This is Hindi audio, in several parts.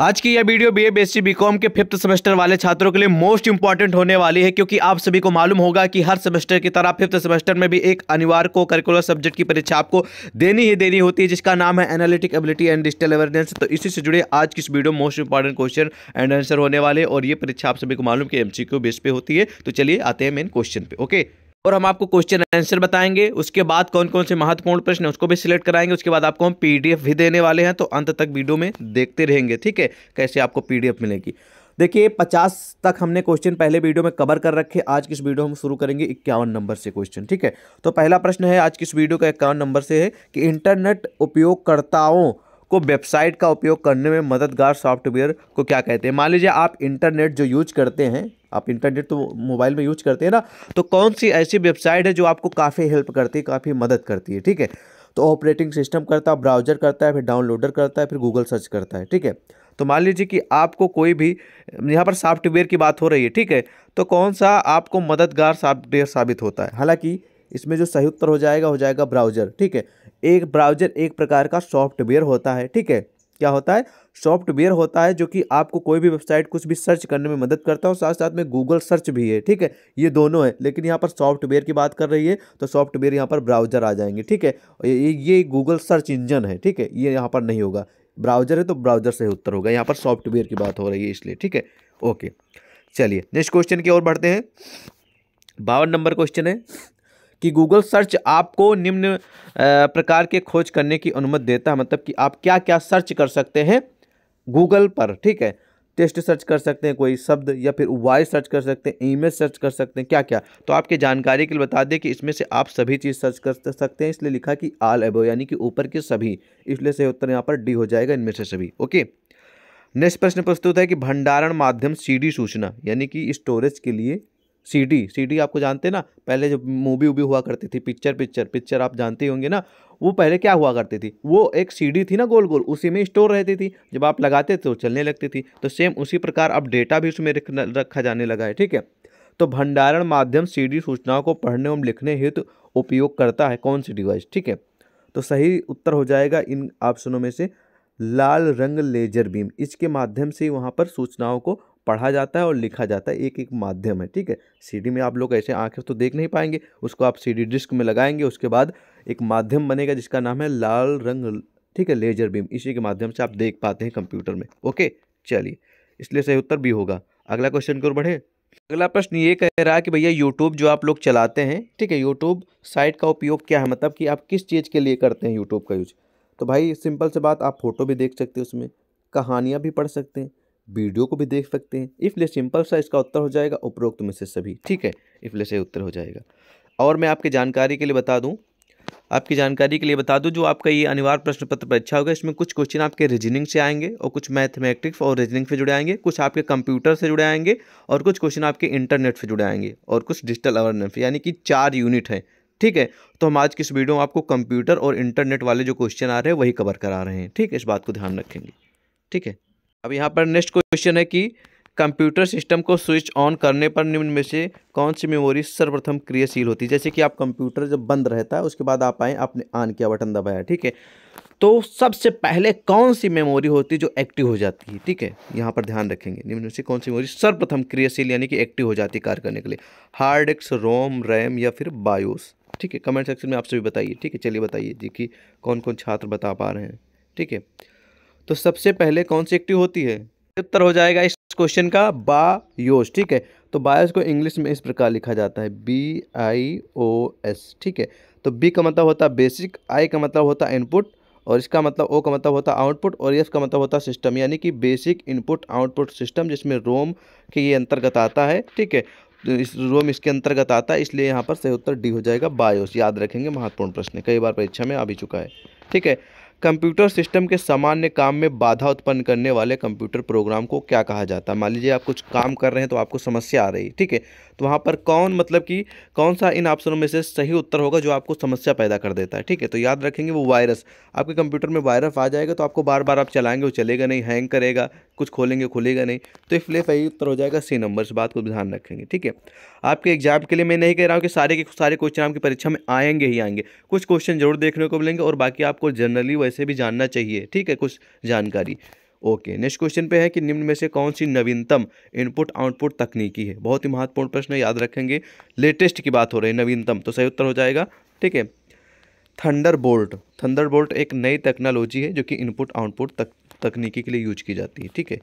आज की यह video B A B com के फिफ्थ सेमेस्टर वाले छात्रों के लिए मोस्ट इंपॉर्टेंट होने वाली है क्योंकि आप सभी को मालूम होगा कि हर सेमेस्टर की तरह फिफ्थ सेमेस्टर में भी एक अनिवार्य को करिकुलर सब्जेक्ट की परीक्षा आपको देनी ही देनी होती है जिसका नाम है analytic ability and digital awareness तो इसी से जुड़े आज की इस video most important question and answer होने वाले और ये परीक्षा आप सभी को मालूम कि एम सी बेस पे होती है तो चलिए आते हैं मेन क्वेश्चन पे ओके और हम आपको क्वेश्चन आंसर बताएंगे उसके बाद कौन कौन से महत्वपूर्ण प्रश्न उसको भी सिलेक्ट कराएंगे उसके बाद आपको हम पीडीएफ भी देने वाले हैं तो अंत तक वीडियो में देखते रहेंगे ठीक है कैसे आपको पीडीएफ मिलेगी देखिए पचास तक हमने क्वेश्चन पहले वीडियो में कवर कर रखे आज की इस वीडियो हम शुरू करेंगे इक्यावन नंबर से क्वेश्चन ठीक है तो पहला प्रश्न है आज की इस वीडियो का इक्यावन नंबर से है कि इंटरनेट उपयोगकर्ताओं को वेबसाइट का उपयोग करने में मददगार सॉफ्टवेयर को क्या कहते हैं मान लीजिए आप इंटरनेट जो यूज करते हैं आप इंटरनेट तो मोबाइल में यूज करते हैं ना तो कौन सी ऐसी वेबसाइट है जो आपको काफ़ी हेल्प करती है काफ़ी मदद करती है ठीक है तो ऑपरेटिंग सिस्टम करता है ब्राउजर करता है फिर डाउनलोडर करता है फिर गूगल सर्च करता है ठीक है तो मान लीजिए कि आपको कोई भी यहाँ पर सॉफ्टवेयर की बात हो रही है ठीक है तो कौन सा आपको मददगार सॉफ्टवेयर साबित होता है हालांकि इसमें जो सही उत्तर हो जाएगा हो जाएगा ब्राउजर ठीक है एक ब्राउजर एक प्रकार का सॉफ्टवेयर होता है ठीक है क्या होता है सॉफ्टवेयर होता है जो कि आपको कोई भी वेबसाइट कुछ भी सर्च करने में मदद करता है और साथ साथ में गूगल सर्च भी है ठीक है ये दोनों है लेकिन यहाँ पर सॉफ्टवेयर की बात कर रही है तो सॉफ्टवेयर यहाँ पर ब्राउजर आ जाएंगे ठीक है ये ये गूगल सर्च इंजन है ठीक है ये यहाँ पर नहीं होगा ब्राउजर है तो ब्राउजर से उत्तर होगा यहाँ पर सॉफ्टवेयर की बात हो रही है इसलिए ठीक है ओके चलिए नेक्स्ट क्वेश्चन की ओर बढ़ते हैं बावन नंबर क्वेश्चन है कि गूगल सर्च आपको निम्न प्रकार के खोज करने की अनुमति देता है मतलब कि आप क्या क्या सर्च कर सकते हैं गूगल पर ठीक है टेस्ट सर्च कर सकते हैं कोई शब्द या फिर वॉइस सर्च कर सकते हैं ईमेल सर्च कर सकते हैं क्या क्या तो आपके जानकारी के लिए बता दें कि इसमें से आप सभी चीज़ सर्च कर सकते हैं इसलिए लिखा कि आल एबो यानी कि ऊपर के सभी इसलिए सही उत्तर यहाँ पर डी हो जाएगा इनमें से सभी ओके नेक्स्ट प्रश्न प्रस्तुत है कि भंडारण माध्यम सीडी सूचना यानी कि स्टोरेज के लिए सीडी सीडी आपको जानते ना पहले जब मूवी वूवी हुआ करती थी पिक्चर पिक्चर पिक्चर आप जानते होंगे ना वो पहले क्या हुआ करती थी वो एक सीडी थी ना गोल गोल उसी में स्टोर रहती थी जब आप लगाते थे तो चलने लगती थी तो सेम उसी प्रकार अब डेटा भी उसमें रखा जाने लगा है ठीक है तो भंडारण माध्यम सीडी सूचनाओं को पढ़ने एवं लिखने हेतु तो उपयोग करता है कौन सी डिवाइस ठीक है तो सही उत्तर हो जाएगा इन ऑप्शनों में से लाल रंग लेजर बीम इसके माध्यम से वहाँ पर सूचनाओं को पढ़ा जाता है और लिखा जाता है एक एक माध्यम है ठीक है सीडी में आप लोग ऐसे आंखें तो देख नहीं पाएंगे उसको आप सीडी डिस्क में लगाएंगे उसके बाद एक माध्यम बनेगा जिसका नाम है लाल रंग ठीक है लेजर बीम इसी के माध्यम से आप देख पाते हैं कंप्यूटर में ओके चलिए इसलिए सही उत्तर भी होगा अगला क्वेश्चन की ओर बढ़े अगला प्रश्न ये कह रहा है कि भैया यूट्यूब जो आप लोग चलाते हैं ठीक है यूट्यूब साइट का उपयोग क्या है मतलब कि आप किस चीज़ के लिए करते हैं यूट्यूब का यूज तो भाई सिंपल से बात आप फोटो भी देख सकते हैं उसमें कहानियाँ भी पढ़ सकते हैं वीडियो को भी देख सकते हैं इफ ले सिंपल सा इसका उत्तर हो जाएगा उपरोक्त में से सभी ठीक है इफ ले से उत्तर हो जाएगा और मैं आपकी जानकारी के लिए बता दूँ आपकी जानकारी के लिए बता दूं जो आपका ये अनिवार्य प्रश्न पत्र परीक्षा होगा इसमें कुछ क्वेश्चन आपके रीजनिंग से आएंगे और कुछ मैथमेटिक्स और रीजनिंग से जुड़े आएंगे कुछ आपके कंप्यूटर से जुड़े आएंगे और कुछ क्वेश्चन आपके इंटरनेट से जुड़े आएंगे और कुछ डिजिटल अवेयरनेस यानी कि चार यूनिट हैं ठीक है तो हम आज इस वीडियो में आपको कंप्यूटर और इंटरनेट वाले जो क्वेश्चन आ रहे हैं वही कवर करा रहे हैं ठीक है इस बात को ध्यान रखेंगे ठीक है अब यहाँ पर नेक्स्ट क्वेश्चन है कि कंप्यूटर सिस्टम को स्विच ऑन करने पर निम्न में से कौन सी मेमोरी सर्वप्रथम क्रियाशील होती है जैसे कि आप कंप्यूटर जब बंद रहता है उसके बाद आप आए आपने ऑन किया बटन दबाया ठीक है तो सबसे पहले कौन सी मेमोरी होती है जो एक्टिव हो जाती है ठीक है यहाँ पर ध्यान रखेंगे निम्न में से कौन सी मेमोरी सर्वप्रथम क्रियाशील यानी कि एक्टिव हो जाती है कार्य करने के लिए हार्ड डिस्क रोम रैम या फिर बायोस ठीक है कमेंट सेक्शन में आप सभी बताइए ठीक है चलिए बताइए जी कि कौन कौन छात्र बता पा रहे हैं ठीक है तो सबसे पहले कौन सी एक्टिव होती है उत्तर हो जाएगा इस क्वेश्चन का बायोस ठीक है तो बायोस को इंग्लिश में इस प्रकार लिखा जाता है बी आई ओ एस ठीक है तो बी का मतलब होता है बेसिक आई का मतलब होता है इनपुट और इसका मतलब ओ का मतलब होता है आउटपुट और एफ का मतलब होता है सिस्टम यानी कि बेसिक इनपुट आउटपुट सिस्टम जिसमें रोम के ये अंतर्गत आता है ठीक है तो इस रोम इसके अंतर्गत आता है इसलिए यहाँ पर सही उत्तर डी हो जाएगा बायोस याद रखेंगे महत्वपूर्ण प्रश्न कई बार परीक्षा में आ भी चुका है ठीक है कंप्यूटर सिस्टम के सामान्य काम में बाधा उत्पन्न करने वाले कंप्यूटर प्रोग्राम को क्या कहा जाता है मान लीजिए आप कुछ काम कर रहे हैं तो आपको समस्या आ रही है ठीक है तो वहाँ पर कौन मतलब कि कौन सा इन ऑप्शनों में से सही उत्तर होगा जो आपको समस्या पैदा कर देता है ठीक है तो याद रखेंगे वो वायरस आपके कंप्यूटर में वायरस आ जाएगा तो आपको बार बार आप चलाएंगे वो चलेगा नहीं हैंग करेगा कुछ खोलेंगे खुलेगा नहीं तो ये फ्ले सही उत्तर हो जाएगा सी नंबर इस बात को ध्यान रखेंगे ठीक है आपके एग्जाम के लिए मैं नहीं कह रहा हूँ कि सारे के सारे क्वेश्चन आपकी परीक्षा में आएंगे ही आएंगे कुछ क्वेश्चन जरूर देखने को मिलेंगे और बाकी आपको जनरली वैसे भी जानना चाहिए ठीक है कुछ जानकारी ओके नेक्स्ट क्वेश्चन पे है कि निम्न में से कौन सी नवीनतम इनपुट आउटपुट तकनीकी है बहुत ही महत्वपूर्ण प्रश्न याद रखेंगे लेटेस्ट की बात हो रही है नवीनतम तो सही उत्तर हो जाएगा ठीक है थंडर बोल्ट थंडर बोल्ट एक नई टेक्नोलॉजी है जो कि इनपुट आउटपुट तक तकनीकी के लिए यूज की जाती है ठीक है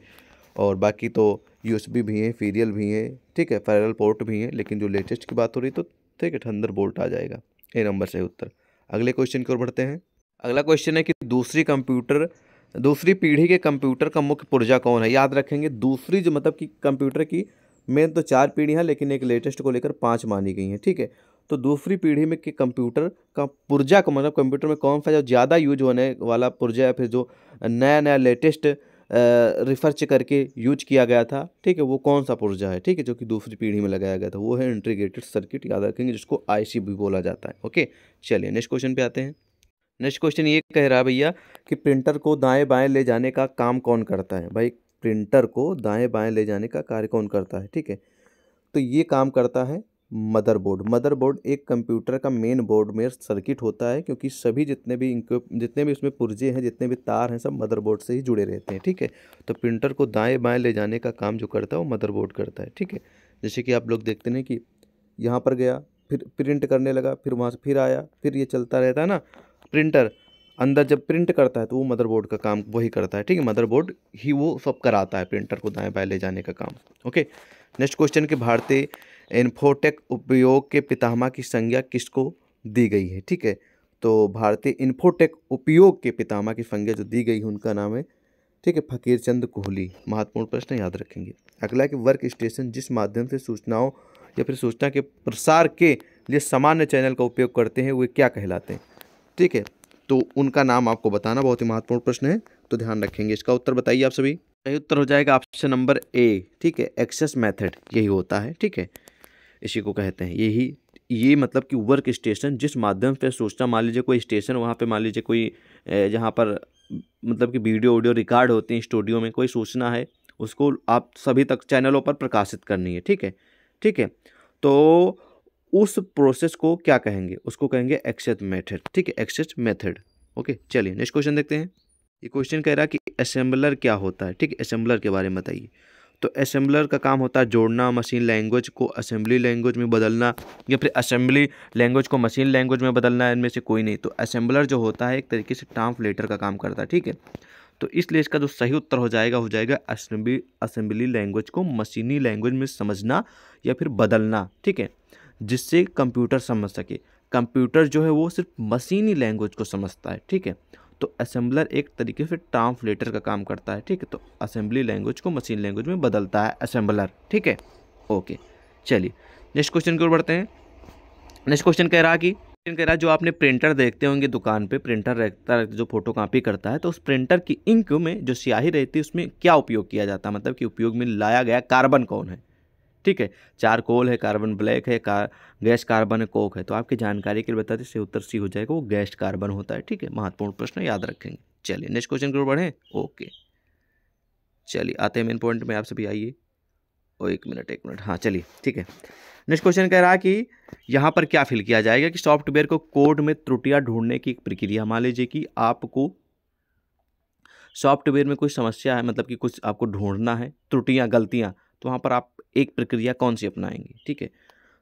और बाकी तो यू भी हैं फीरियल भी हैं ठीक है फेरल पोर्ट भी हैं लेकिन जो लेटेस्ट की बात हो रही तो ठीक है ठंडर बोल्ट आ जाएगा ए नंबर से उत्तर अगले क्वेश्चन की ओर बढ़ते हैं अगला क्वेश्चन है कि दूसरी कंप्यूटर दूसरी पीढ़ी के कंप्यूटर का मुख्य पुर्जा कौन है याद रखेंगे दूसरी जो मतलब कि कंप्यूटर की मेन तो चार पीढ़ियाँ लेकिन एक लेटेस्ट को लेकर पाँच मानी गई हैं ठीक है तो दूसरी पीढ़ी में कि कंप्यूटर का पुर्जा का मतलब कंप्यूटर में कौन सा जो ज़्यादा यूज होने वाला पुर्जा या फिर जो नया नया लेटेस्ट रिसर्च करके यूज किया गया था ठीक है वो कौन सा पुर्जा है ठीक है जो कि दूसरी पीढ़ी में लगाया गया था वो है इंटीग्रेटेड सर्किट याद रखेंगे जिसको आई भी बोला जाता है ओके चलिए नेक्स्ट क्वेश्चन पे आते हैं नेक्स्ट क्वेश्चन ये कह रहा है भैया कि प्रिंटर को दाएँ बाएँ ले जाने का काम कौन करता है भाई प्रिंटर को दाएँ बाएँ ले जाने का कार्य कौन करता है ठीक है तो ये काम करता है मदरबोर्ड मदरबोर्ड एक कंप्यूटर का मेन बोर्ड में सर्किट होता है क्योंकि सभी जितने भी जितने भी उसमें पुर्जे हैं जितने भी तार हैं सब मदरबोर्ड से ही जुड़े रहते हैं ठीक है तो प्रिंटर को दाएं बाएं ले जाने का काम जो करता है वो मदरबोर्ड करता है ठीक है जैसे कि आप लोग देखते हैं कि यहाँ पर गया फिर प्रिंट करने लगा फिर वहाँ से फिर आया फिर ये चलता रहता है ना प्रिंटर अंदर जब प्रिंट करता है तो वो मदरबोर्ड का काम वही करता है ठीक है मदरबोर्ड ही वो सब कराता है प्रिंटर को दाएँ बाएँ ले जाने का काम ओके नेक्स्ट क्वेश्चन कि भारतीय इन्फोटेक उपयोग के पितामह की संज्ञा किसको दी गई है ठीक है तो भारतीय इन्फोटेक उपयोग के पितामह की संज्ञा जो दी गई है उनका नाम है ठीक है फकीर चंद कोहली महत्वपूर्ण प्रश्न याद रखेंगे अगला कि वर्क स्टेशन जिस माध्यम से सूचनाओं या फिर सूचना के प्रसार के लिए सामान्य चैनल का उपयोग करते हैं वे क्या कहलाते हैं ठीक है तो उनका नाम आपको बताना बहुत ही महत्वपूर्ण प्रश्न है तो ध्यान रखेंगे इसका उत्तर बताइए आप सभी सही उत्तर हो जाएगा ऑप्शन नंबर ए ठीक है एक्सेस मेथड यही होता है ठीक है इसी को कहते हैं यही ये मतलब कि वर्क स्टेशन जिस माध्यम से सोचना मान लीजिए कोई स्टेशन वहाँ पे मान लीजिए कोई जहाँ पर मतलब कि वीडियो ऑडियो रिकॉर्ड होते हैं स्टूडियो में कोई सूचना है उसको आप सभी तक चैनलों पर प्रकाशित करनी है ठीक है ठीक है तो उस प्रोसेस को क्या कहेंगे उसको कहेंगे एक्सेस मेथड ठीक है एक्सेस मेथड ओके चलिए नेक्स्ट क्वेश्चन देखते हैं ये क्वेश्चन कह रहा है कि असेंबलर क्या होता है ठीक है असेंबलर के बारे में बताइए तो असेंबलर का काम होता है जोड़ना मशीन लैंग्वेज को असेंबली लैंग्वेज में बदलना या फिर असेंबली लैंग्वेज को मशीन लैंग्वेज में बदलना इनमें से कोई नहीं तो असेंबलर जो होता है एक तरीके से ट्रांसलेटर का काम करता है ठीक है तो इसलिए इसका जो सही उत्तर हो जाएगा हो जाएगा असेंबली असेंबली लैंग्वेज को मशीनी लैंग्वेज में समझना या फिर बदलना ठीक है जिससे कंप्यूटर समझ सके कंप्यूटर जो है वो सिर्फ मशीनी लैंग्वेज को समझता है ठीक है तो असेंबलर एक तरीके से ट्रांसलेटर का काम करता है ठीक है तो असेंबली लैंग्वेज को मशीन लैंग्वेज में बदलता है असेंबलर ठीक है ओके चलिए नेक्स्ट क्वेश्चन की ओर बढ़ते हैं नेक्स्ट क्वेश्चन कह रहा कि कह रहा जो आपने प्रिंटर देखते होंगे दुकान पे प्रिंटर रहता जो फोटो कापी करता है तो उस प्रिंटर की इंक में जो स्याही रहती है उसमें क्या उपयोग किया जाता है मतलब कि उपयोग में लाया गया कार्बन कौन है ठीक है चार कोल है कार्बन ब्लैक है का गैस कार्बन है कोक है तो आपकी जानकारी के लिए बताते से उत्तर सी हो जाएगा वो गैस कार्बन होता है ठीक है महत्वपूर्ण प्रश्न याद रखेंगे चलिए नेक्स्ट क्वेश्चन की ओर बढ़ें ओके चलिए आते हैं मेन पॉइंट में आप सभी आइए और एक मिनट एक मिनट हाँ चलिए ठीक है नेक्स्ट क्वेश्चन कह रहा है कि यहाँ पर क्या फिल किया जाएगा कि सॉफ्टवेयर को कोड में त्रुटियाँ ढूंढने की एक प्रक्रिया मान लीजिए कि आपको सॉफ्टवेयर में कोई समस्या है मतलब कि कुछ आपको ढूंढना है त्रुटियाँ गलतियाँ तो वहाँ पर आप एक प्रक्रिया कौन सी अपनाएंगे ठीक है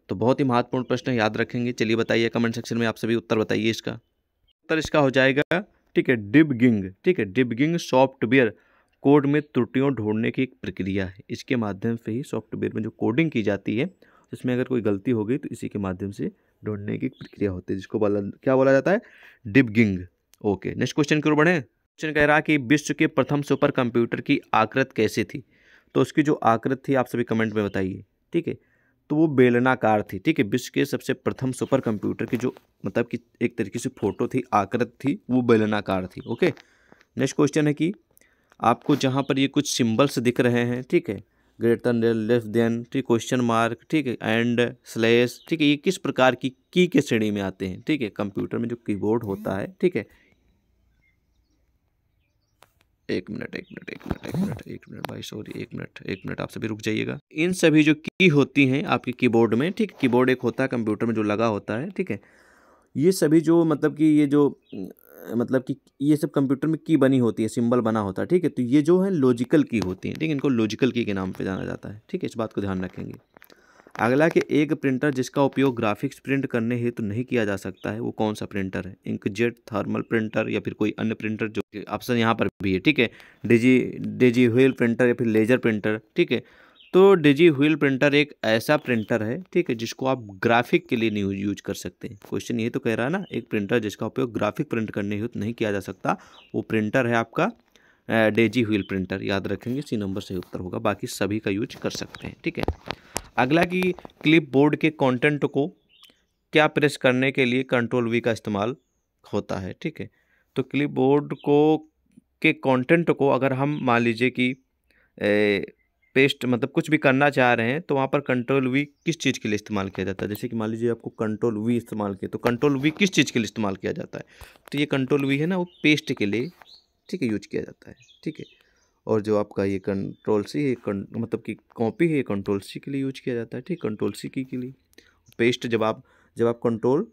तो बहुत ही महत्वपूर्ण प्रश्न याद रखेंगे चलिए बताइए कमेंट सेक्शन में आप सभी उत्तर बताइए इसका उत्तर इसका हो जाएगा ठीक है डिबगिंग ठीक है डिबगिंग सॉफ्टवेयर कोड में त्रुटियों ढूंढने की एक प्रक्रिया है इसके माध्यम से ही सॉफ्टवेयर में जो कोडिंग की जाती है उसमें अगर कोई गलती हो गई तो इसी के माध्यम से ढूंढने की प्रक्रिया होती है जिसको बोला क्या बोला जाता है डिबगिंग ओके नेक्स्ट क्वेश्चन की ओर क्वेश्चन कह रहा कि विश्व के प्रथम सुपर कंप्यूटर की आकृत कैसी थी तो उसकी जो आकृति थी आप सभी कमेंट में बताइए ठीक है तो वो बेलनाकार थी ठीक है विश्व के सबसे प्रथम सुपर कंप्यूटर की जो मतलब कि एक तरीके से फोटो थी आकृति थी वो बेलनाकार थी ओके नेक्स्ट क्वेश्चन है कि आपको जहाँ पर ये कुछ सिम्बल्स दिख रहे हैं ठीक है ग्रेटर देन लेस देन ठीक क्वेश्चन मार्क ठीक है एंड स्लेस ठीक है ये किस प्रकार की की के श्रेणी में आते हैं ठीक है कंप्यूटर में जो कीबोर्ड होता है ठीक है एक मिनट एक मिनट एक मिनट एक मिनट एक मिनट भाई सॉरी एक मिनट एक मिनट आप सभी रुक जाइएगा इन सभी जो की होती हैं आपके कीबोर्ड में ठीक कीबोर्ड एक होता है कंप्यूटर में जो लगा होता है ठीक है ये सभी जो मतलब कि ये जो मतलब कि ये सब कंप्यूटर में की बनी होती है सिंबल बना होता है ठीक है तो ये जो है लॉजिकल की होती है ठीक है इनको लॉजिकल की के नाम पे जाना जाता है ठीक है इस बात को ध्यान रखेंगे अगला कि एक प्रिंटर जिसका उपयोग ग्राफिक्स प्रिंट करने हेतु तो नहीं किया जा सकता है वो कौन सा प्रिंटर है इंकजेट थर्मल प्रिंटर या फिर कोई अन्य प्रिंटर जो ऑप्शन यहाँ पर भी है ठीक है डिजी डिजी व्हील प्रिंटर या फिर लेजर प्रिंटर ठीक है तो डिजी व्हील प्रिंटर एक ऐसा प्रिंटर है ठीक है जिसको आप ग्राफिक के लिए नहीं यूज कर सकते क्वेश्चन ये तो कह रहा है ना एक प्रिंटर जिसका उपयोग ग्राफिक प्रिंट करने हेतु तो नहीं किया जा सकता वो प्रिंटर है आपका डेजी व्हील प्रिंटर याद रखेंगे सी नंबर से उत्तर होगा बाकी सभी का यूज कर सकते हैं ठीक है अगला कि क्लिप बोर्ड के कंटेंट को क्या प्रेस करने के लिए कंट्रोल वी का इस्तेमाल होता है ठीक है तो क्लिप बोर्ड को के कंटेंट को अगर हम मान लीजिए कि पेस्ट मतलब कुछ भी करना चाह रहे हैं तो वहाँ पर कंट्रोल वी किस चीज़ के लिए इस्तेमाल किया जाता है जैसे कि मान लीजिए आपको कंट्रोल वी इस्तेमाल किया तो कंट्रोल वी किस चीज़ के लिए इस्तेमाल किया जाता है तो ये कंट्रोल वी है ना वो पेस्ट के लिए ठीक है यूज किया जाता है ठीक है और जो आपका ये कंट्रोल सी है कं, मतलब कि कॉपी है ये कंट्रोल सी के लिए यूज किया जाता है ठीक कंट्रोल सी की के लिए पेस्ट जब आप जब आप कंट्रोल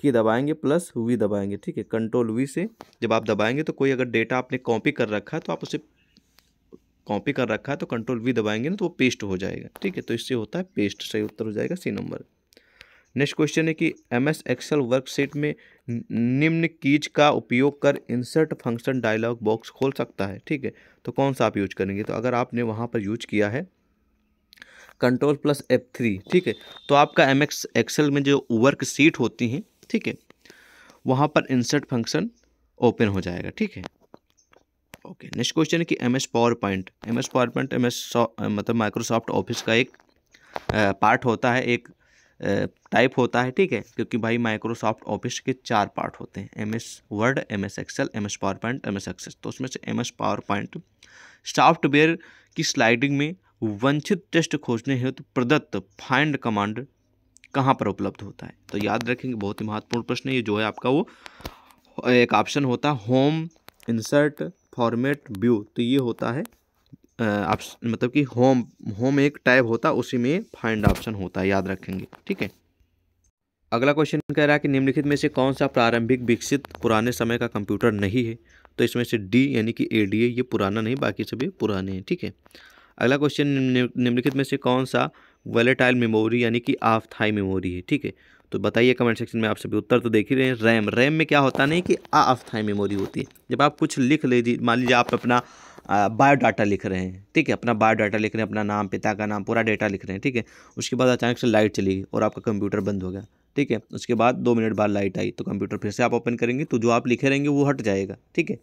की दबाएंगे प्लस वी दबाएंगे ठीक है कंट्रोल वी से जब आप दबाएंगे तो कोई अगर डेटा आपने कॉपी कर रखा है तो आप उसे कॉपी कर रखा है तो कंट्रोल वी दबाएंगे ना तो वो पेस्ट हो जाएगा ठीक है तो इससे होता है पेस्ट सही उत्तर हो जाएगा सी नंबर नेक्स्ट क्वेश्चन है कि एम एस एक्सेल वर्कशीट में निम्न कीज का उपयोग कर इंसर्ट फंक्शन डायलॉग बॉक्स खोल सकता है ठीक है तो कौन सा आप यूज करेंगे तो अगर आपने वहाँ पर यूज किया है कंट्रोल प्लस एफ थ्री ठीक है तो आपका एम एक्स एक्सेल में जो वर्क सीट होती हैं ठीक है वहाँ पर इंसर्ट फंक्शन ओपन हो जाएगा ठीक है ओके नेक्स्ट क्वेश्चन है कि M S PowerPoint M S PowerPoint M S मतलब माइक्रोसॉफ्ट ऑफिस का एक पार्ट होता है एक टाइप होता है ठीक है क्योंकि भाई माइक्रोसॉफ्ट ऑफिस के चार पार्ट होते हैं M S Word M S Excel M S PowerPoint M S Access तो उसमें से M S PowerPoint software की स्लाइडिंग में वंचित टेस्ट खोजने हेतु प्रदत्त फाइंड कमांड कहाँ पर उपलब्ध होता है तो याद रखेंगे बहुत ही महत्वपूर्ण प्रश्न है ये जो है आपका वो एक ऑप्शन होता है होम इंसर्ट फॉर्मेट व्यू तो ये होता है ऑप्शन मतलब कि होम होम एक टाइप होता है उसी में फाइंड ऑप्शन होता है याद रखेंगे ठीक है अगला क्वेश्चन कह रहा है कि निम्नलिखित में से कौन सा प्रारंभिक विकसित पुराने समय का कंप्यूटर नहीं है तो इसमें से डी यानी कि ए डी ए ये पुराना नहीं बाकी सभी पुराने हैं ठीक है अगला क्वेश्चन निम्नलिखित में से कौन सा वेलेटाइल मेमोरी यानी कि आफ थाई मेमोरी है ठीक है तो बताइए कमेंट सेक्शन में आप सभी उत्तर तो देख ही रहे हैं रैम रैम में क्या होता नहीं कि आफ थाई मेमोरी होती है जब आप कुछ लिख लीजिए मान लीजिए आप अपना बायोडाटा लिख रहे हैं ठीक है अपना बायोडाटा लिख रहे हैं अपना नाम पिता का नाम पूरा डाटा लिख रहे हैं ठीक है उसके बाद अचानक से लाइट चली गई और आपका कंप्यूटर बंद हो गया ठीक है उसके बाद दो मिनट बाद लाइट आई तो कंप्यूटर फिर से आप ओपन करेंगे तो जो आप लिखे रहेंगे वो हट जाएगा ठीक है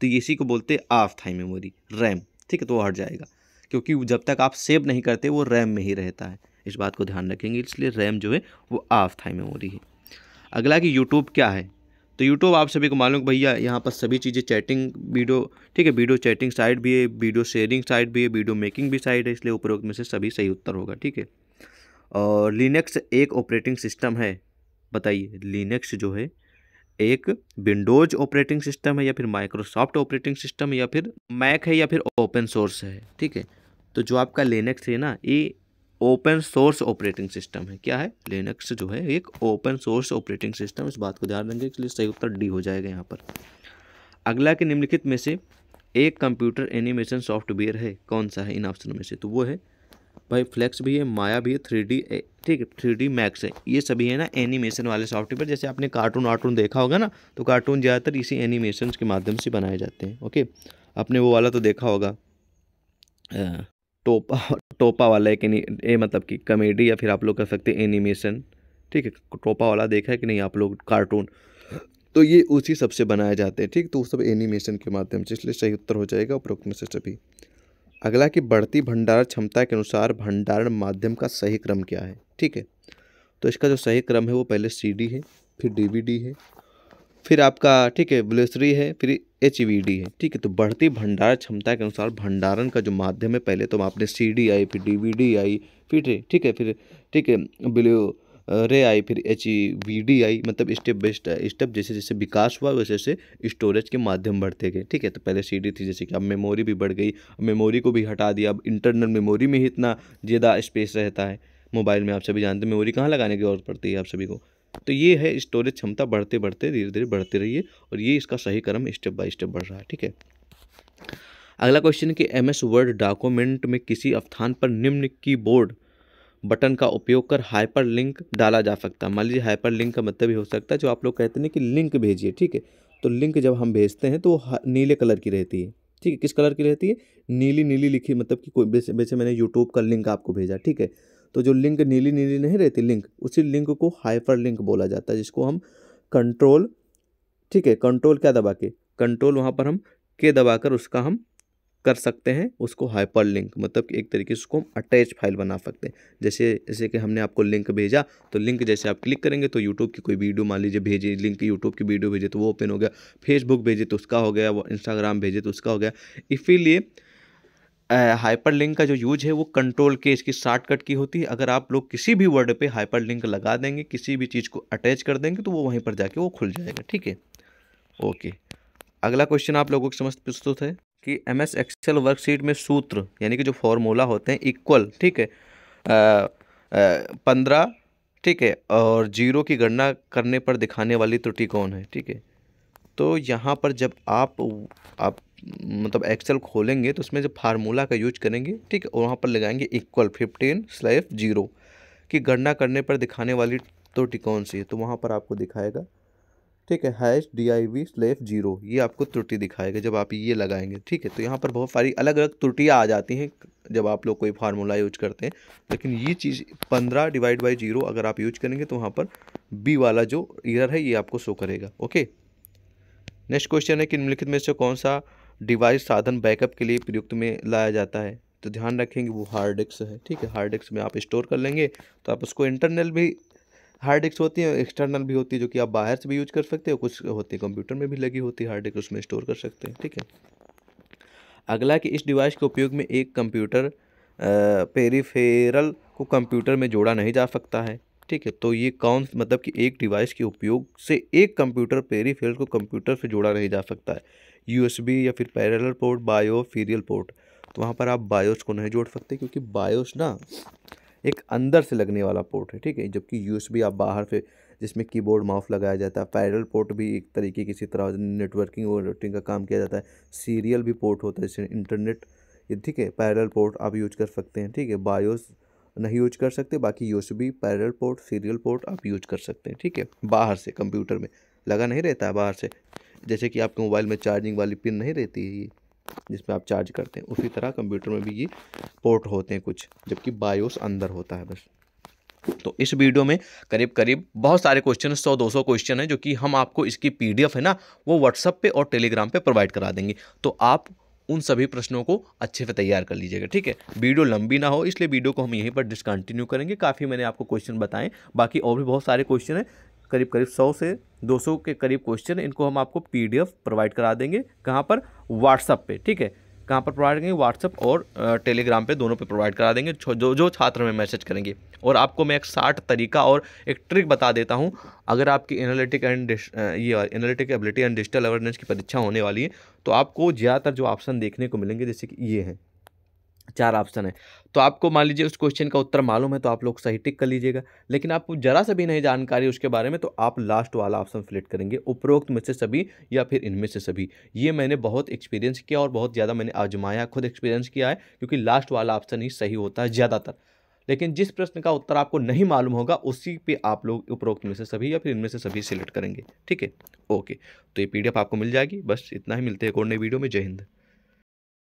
तो इसी को बोलते हैं आफ थाई मेमोरी रैम ठीक है तो वो हट जाएगा क्योंकि जब तक आप सेव नहीं करते वो रैम में ही रहता है इस बात को ध्यान रखेंगे इसलिए रैम जो है वो आफ थाई मेमोरी है अगला कि यूट्यूब क्या है तो यूट्यूब आप सभी को मालूम भैया यहाँ पर सभी चीज़ें चैटिंग वीडियो ठीक है वीडियो चैटिंग साइट भी है वीडियो शेयरिंग साइट भी है वीडियो मेकिंग भी साइट है इसलिए उपरोक्त में से सभी सही उत्तर होगा ठीक है और लिनक्स एक ऑपरेटिंग सिस्टम है बताइए लिनक्स जो है एक विंडोज ऑपरेटिंग सिस्टम है या फिर माइक्रोसॉफ्ट ऑपरेटिंग सिस्टम या फिर मैक है या फिर ओपन सोर्स है ठीक है तो जो आपका लिनक्स है ना ये ओपन सोर्स ऑपरेटिंग सिस्टम है क्या है लिनक्स जो है एक ओपन सोर्स ऑपरेटिंग सिस्टम इस बात को ध्यान देंगे इसलिए सही उत्तर डी हो जाएगा यहाँ पर अगला के निम्नलिखित में से एक कंप्यूटर एनिमेशन सॉफ्टवेयर है कौन सा है इन ऑप्शन में से तो वो है भाई फ्लेक्स भी है माया भी है थ्री डी ठीक है थ्री डी मैक्स है ये सभी है ना एनिमेशन वाले सॉफ्टवेयर जैसे आपने कार्टून वार्टून देखा होगा ना तो कार्टून ज़्यादातर इसी एनिमेशन के माध्यम से बनाए जाते हैं ओके आपने वो वाला तो देखा होगा टोपा टोपा वाला एक ए मतलब कि कॉमेडी या फिर आप लोग कर सकते हैं एनिमेशन ठीक है टोपा वाला देखा है कि नहीं आप लोग कार्टून तो ये उसी सबसे बनाए जाते हैं ठीक तो सब एनिमेशन के माध्यम से इसलिए सही उत्तर हो जाएगा उपरोक्त में से सभी अगला कि बढ़ती भंडारण क्षमता के अनुसार भंडारण माध्यम का सही क्रम क्या है ठीक है तो इसका जो सही क्रम है वो पहले सी है फिर डी है फिर आपका ठीक है ब्लेसरी है फिर एच e है ठीक है तो बढ़ती भंडार क्षमता के अनुसार भंडारण का जो माध्यम है पहले तो आपने सी डी आई फिर डी आई फिर ठीक है फिर ठीक है ब्लू रे आई फिर एच वी डी आई मतलब स्टेप बाई स्टेप जैसे जैसे विकास हुआ वैसे वैसे स्टोरेज के माध्यम बढ़ते गए ठीक है तो पहले सी डी थी जैसे कि अब मेमोरी भी बढ़ गई मेमोरी को भी हटा दिया अब इंटरनल मेमोरी में ही इतना ज़्यादा स्पेस रहता है मोबाइल में आप सभी जानते हैं मेमोरी कहाँ लगाने की जरूरत पड़ती है आप सभी को तो ये है स्टोरेज क्षमता बढ़ते बढ़ते धीरे धीरे बढ़ते रहिए और ये इसका सही क्रम स्टेप बाय स्टेप बढ़ रहा है ठीक है अगला क्वेश्चन है कि एम एस वर्ड डॉक्यूमेंट में किसी अवस्थान पर निम्न कीबोर्ड बटन का उपयोग कर हाइपर लिंक डाला जा सकता है मान लीजिए हाइपर लिंक का मतलब ये हो सकता है जो आप लोग कहते हैं कि लिंक भेजिए ठीक है तो लिंक जब हम भेजते हैं तो नीले कलर की रहती है ठीक है किस कलर की रहती है नीली नीली लिखी मतलब कि कोई वैसे मैंने यूट्यूब का लिंक आपको भेजा ठीक है तो जो लिंक नीली नीली नहीं रहती लिंक उसी लिंक को हाइपर लिंक बोला जाता है जिसको हम कंट्रोल ठीक है कंट्रोल क्या दबा के कंट्रोल वहाँ पर हम के दबाकर उसका हम कर सकते हैं उसको हाइपर लिंक मतलब कि एक तरीके से उसको हम अटैच फाइल बना सकते हैं जैसे जैसे कि हमने आपको लिंक भेजा तो लिंक जैसे आप क्लिक करेंगे तो यूट्यूब की कोई वीडियो मान लीजिए भेजे लिंक यूट्यूब की वीडियो भेजे तो वो ओपन हो गया फेसबुक भेजे तो उसका हो गया वो इंस्टाग्राम भेजे तो उसका हो गया इसीलिए हाइपर लिंक का जो यूज है वो कंट्रोल के इसकी शॉर्टकट की होती है अगर आप लोग किसी भी वर्ड पे हाइपर लिंक लगा देंगे किसी भी चीज़ को अटैच कर देंगे तो वो वहीं पर जाके वो खुल जाएगा ठीक है ओके अगला क्वेश्चन आप लोगों के समझ प्रस्तुत है कि एम एस एक्सेल वर्कशीट में सूत्र यानी कि जो फॉर्मूला होते हैं इक्वल ठीक है पंद्रह ठीक है और जीरो की गणना करने पर दिखाने वाली त्रुटि कौन है ठीक है तो यहाँ पर जब आप आप मतलब एक्सेल खोलेंगे तो उसमें जो फार्मूला का यूज करेंगे ठीक है और वहाँ पर लगाएंगे इक्वल फिफ्टीन स्लैफ जीरो की गणना करने पर दिखाने वाली तो कौन सी है तो वहाँ पर आपको दिखाएगा ठीक है hash D I V slash zero ये आपको त्रुटि दिखाएगा जब आप ये लगाएंगे ठीक है तो यहाँ पर बहुत सारी अलग अलग त्रुटियाँ आ जाती हैं जब आप लोग कोई फार्मूला यूज करते हैं लेकिन ये चीज़ पंद्रह डिवाइड बाई जीरो अगर आप यूज करेंगे तो वहाँ पर बी वाला जो ईयर है ये आपको शो करेगा ओके नेक्स्ट क्वेश्चन है कि निम्नलिखित में से कौन सा डिवाइस साधन बैकअप के लिए प्रयुक्त में लाया जाता है तो ध्यान रखेंगे वो हार्ड डिस्क है ठीक है हार्ड डिस्क में आप स्टोर कर लेंगे तो आप उसको इंटरनल भी हार्ड डिस्क होती है एक्सटर्नल भी होती है जो कि आप बाहर से भी यूज कर सकते हो कुछ होती है कंप्यूटर में भी लगी होती है हार्ड डिस्क उसमें स्टोर कर सकते हैं ठीक है अगला कि इस डिवाइस के उपयोग में एक कंप्यूटर पेरीफेरल को कंप्यूटर में जोड़ा नहीं जा सकता है ठीक है तो ये कौन मतलब कि एक डिवाइस के उपयोग से एक कंप्यूटर पेरीफेरल को कंप्यूटर से जोड़ा नहीं जा सकता है यूएसबी या फिर पैरेलल पोर्ट बायो फीरियल पोर्ट तो वहाँ पर आप बायोस को नहीं जोड़ सकते क्योंकि बायोस ना एक अंदर से लगने वाला पोर्ट है ठीक है जबकि यू आप बाहर से जिसमें कीबोर्ड माउस लगाया जाता है पैरल पोर्ट भी एक तरीके की इसी तरह नेटवर्किंग और रूटिंग का काम किया जाता है सीरियल भी पोर्ट होता है जैसे इंटरनेट ठीक है पैरल पोर्ट आप यूज कर सकते हैं ठीक है बायोस नहीं यूज कर सकते बाकी यू पैरल पोर्ट सीरियल पोर्ट आप यूज कर सकते हैं ठीक है बाहर से कंप्यूटर में लगा नहीं रहता है बाहर से जैसे कि आपके मोबाइल में चार्जिंग वाली पिन नहीं रहती है ये जिसमें आप चार्ज करते हैं उसी तरह कंप्यूटर में भी ये पोर्ट होते हैं कुछ जबकि बायोस अंदर होता है बस तो इस वीडियो में करीब करीब बहुत सारे क्वेश्चन सौ दो सौ क्वेश्चन हैं जो कि हम आपको इसकी पीडीएफ है ना वो व्हाट्सअप पे और टेलीग्राम पे प्रोवाइड करा देंगे तो आप उन सभी प्रश्नों को अच्छे से तैयार कर लीजिएगा ठीक है वीडियो लंबी ना हो इसलिए वीडियो को हम यहीं पर डिसकंटिन्यू करेंगे काफ़ी मैंने आपको क्वेश्चन बताएं बाकी और भी बहुत सारे क्वेश्चन हैं करीब करीब सौ से 200 के करीब क्वेश्चन इनको हम आपको पीडीएफ प्रोवाइड करा देंगे कहाँ पर व्हाट्सअप पे ठीक है कहाँ पर प्रोवाइड करेंगे व्हाट्सअप और टेलीग्राम पे दोनों पे प्रोवाइड करा देंगे जो जो छात्र हमें मैसेज करेंगे और आपको मैं एक साठ तरीका और एक ट्रिक बता देता हूँ अगर आपकी एनालिटिक एंड ये analytic ability and digital awareness की परीक्षा होने वाली है तो आपको ज़्यादातर जो ऑप्शन देखने को मिलेंगे जैसे कि ये हैं चार ऑप्शन है तो आपको मान लीजिए उस क्वेश्चन का उत्तर मालूम है तो आप लोग सही टिक कर लीजिएगा लेकिन आपको जरा सा भी नहीं जानकारी उसके बारे में तो आप लास्ट वाला ऑप्शन सिलेक्ट करेंगे उपरोक्त में से सभी या फिर इनमें से सभी ये मैंने बहुत एक्सपीरियंस किया और बहुत ज़्यादा मैंने आजमाया खुद एक्सपीरियंस किया है क्योंकि लास्ट वाला ऑप्शन ही सही होता है ज़्यादातर लेकिन जिस प्रश्न का उत्तर आपको नहीं मालूम होगा उसी पे आप लोग उपरोक्त में से सभी या फिर इनमें से सभी सिलेक्ट करेंगे ठीक है ओके तो ये पीडीएफ आपको मिल जाएगी बस इतना ही मिलते हैं एक और नई वीडियो में जय हिंद